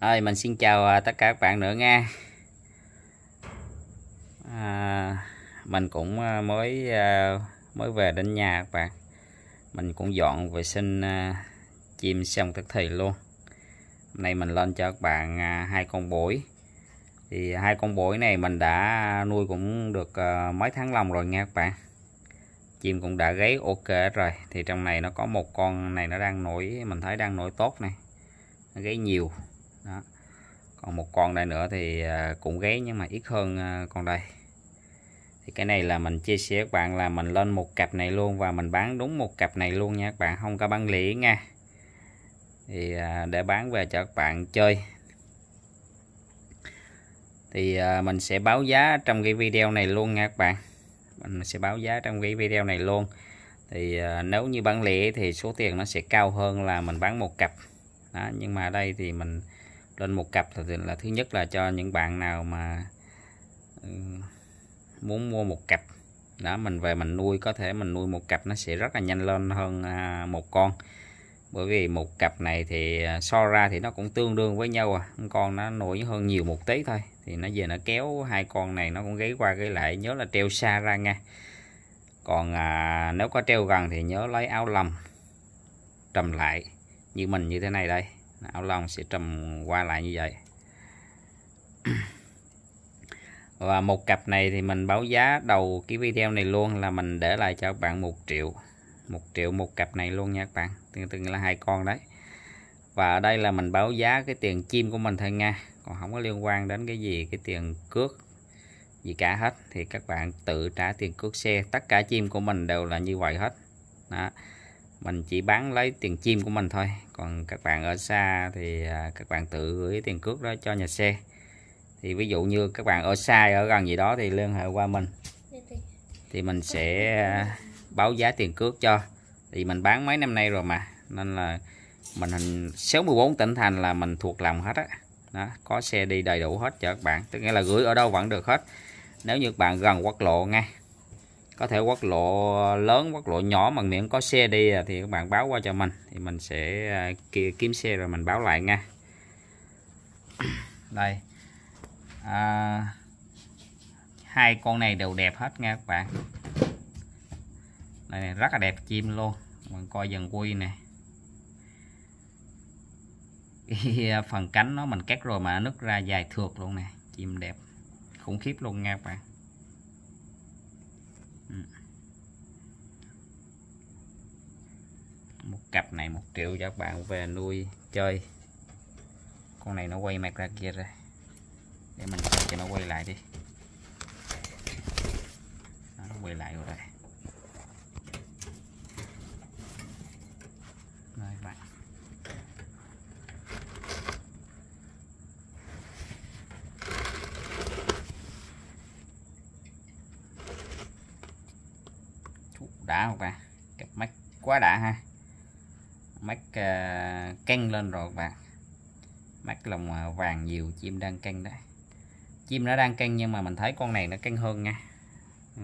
Rồi mình xin chào à, tất cả các bạn nữa nha à, Mình cũng à, mới à, mới về đến nhà các bạn Mình cũng dọn vệ sinh chim xong thực thì luôn Hôm nay mình lên cho các bạn hai con bổi Thì hai con bổi này mình đã nuôi cũng được mấy tháng lòng rồi nha các bạn Chim cũng đã gáy ok rồi Thì trong này nó có một con này nó đang nổi Mình thấy đang nổi tốt này Nó gáy nhiều đó. còn một con đây nữa thì à, cũng ghé nhưng mà ít hơn à, con đây thì cái này là mình chia sẻ các bạn là mình lên một cặp này luôn và mình bán đúng một cặp này luôn nha các bạn không có bán lĩa nha thì à, để bán về cho các bạn chơi thì mình sẽ báo giá trong cái video này luôn nha các bạn mình sẽ báo giá trong cái video này luôn thì nếu như bán lẻ thì số tiền nó sẽ cao hơn là mình bán một cặp đó, nhưng mà đây thì mình lên một cặp thì là thứ nhất là cho những bạn nào mà ừ, muốn mua một cặp đó mình về mình nuôi có thể mình nuôi một cặp nó sẽ rất là nhanh lên hơn à, một con bởi vì một cặp này thì à, so ra thì nó cũng tương đương với nhau à con nó nổi hơn nhiều một tí thôi thì nó về nó kéo hai con này nó cũng gáy qua gáy lại nhớ là treo xa ra nha còn à, nếu có treo gần thì nhớ lấy áo lầm trầm lại như mình như thế này đây áo lông sẽ trùm qua lại như vậy và một cặp này thì mình báo giá đầu cái video này luôn là mình để lại cho các bạn một triệu một triệu một cặp này luôn nha các bạn tương tự là hai con đấy và ở đây là mình báo giá cái tiền chim của mình thôi nha còn không có liên quan đến cái gì cái tiền cước gì cả hết thì các bạn tự trả tiền cước xe tất cả chim của mình đều là như vậy hết đó mình chỉ bán lấy tiền chim của mình thôi còn các bạn ở xa thì à, các bạn tự gửi tiền cước đó cho nhà xe thì ví dụ như các bạn ở xa ở gần gì đó thì liên hệ qua mình dạ, thì mình sẽ à, báo giá tiền cước cho thì mình bán mấy năm nay rồi mà nên là mình 64 tỉnh thành là mình thuộc lòng hết á đó, có xe đi đầy đủ hết cho các bạn tức nghĩa là gửi ở đâu vẫn được hết nếu như bạn gần quốc lộ ngay có thể quốc lộ lớn quốc lộ nhỏ mà miễn có xe đi à, thì các bạn báo qua cho mình thì mình sẽ à, kiếm xe rồi mình báo lại nha đây à, hai con này đều đẹp hết nha các bạn này, rất là đẹp chim luôn mình coi dần quy nè à, phần cánh nó mình cắt rồi mà nứt ra dài thượt luôn nè chim đẹp khủng khiếp luôn nha các bạn Ừ. một cặp này một triệu cho các bạn về nuôi chơi con này nó quay mặt ra kia ra để mình cho nó quay lại đi nó quay lại rồi đây đã các bạn cặp mắt quá đã ha mắt uh, ờ, căng lên rồi bạn mắt lồng ờ, vàng nhiều chim đang căng đấy chim nó đang căng nhưng mà mình thấy con này nó căng hơn nha ừ.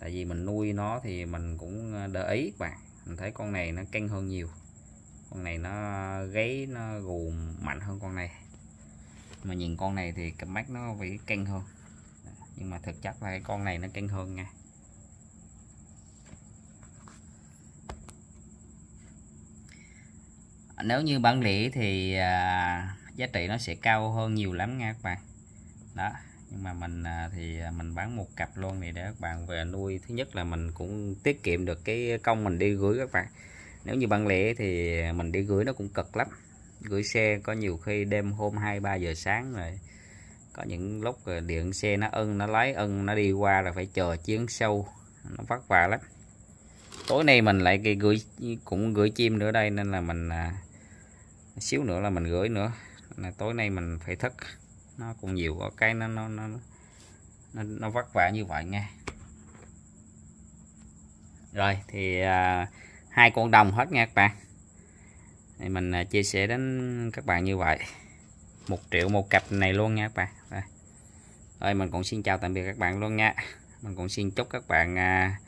tại vì mình nuôi nó thì mình cũng ờ, để ý bạn mình thấy con này nó căng hơn nhiều con này nó gáy nó gù mạnh hơn con này mà nhìn con này thì cặp mắt nó bị căng hơn nhưng mà thực chất là cái con này nó căng hơn nha nếu như bản lĩ thì à, giá trị nó sẽ cao hơn nhiều lắm nha các bạn đó nhưng mà mình à, thì à, mình bán một cặp luôn này để các bạn về nuôi thứ nhất là mình cũng tiết kiệm được cái công mình đi gửi các bạn nếu như bản lẻ thì mình đi gửi nó cũng cực lắm gửi xe có nhiều khi đêm hôm 2 3 giờ sáng rồi có những lúc điện xe nó ưng nó lái ưng nó đi qua là phải chờ chuyến sâu nó vất vả lắm tối nay mình lại gửi cũng gửi chim nữa đây nên là mình à, xíu nữa là mình gửi nữa là tối nay mình phải thức nó cũng nhiều có cái nó nó nó nó, nó vất vả như vậy nha rồi thì à, hai con đồng hết nha các bạn thì mình à, chia sẻ đến các bạn như vậy một triệu một cặp này luôn nha các bạn rồi. rồi mình cũng xin chào tạm biệt các bạn luôn nha mình cũng xin chúc các bạn à,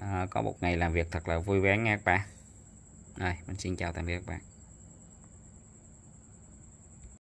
à, có một ngày làm việc thật là vui vẻ nha các bạn rồi mình xin chào tạm biệt các bạn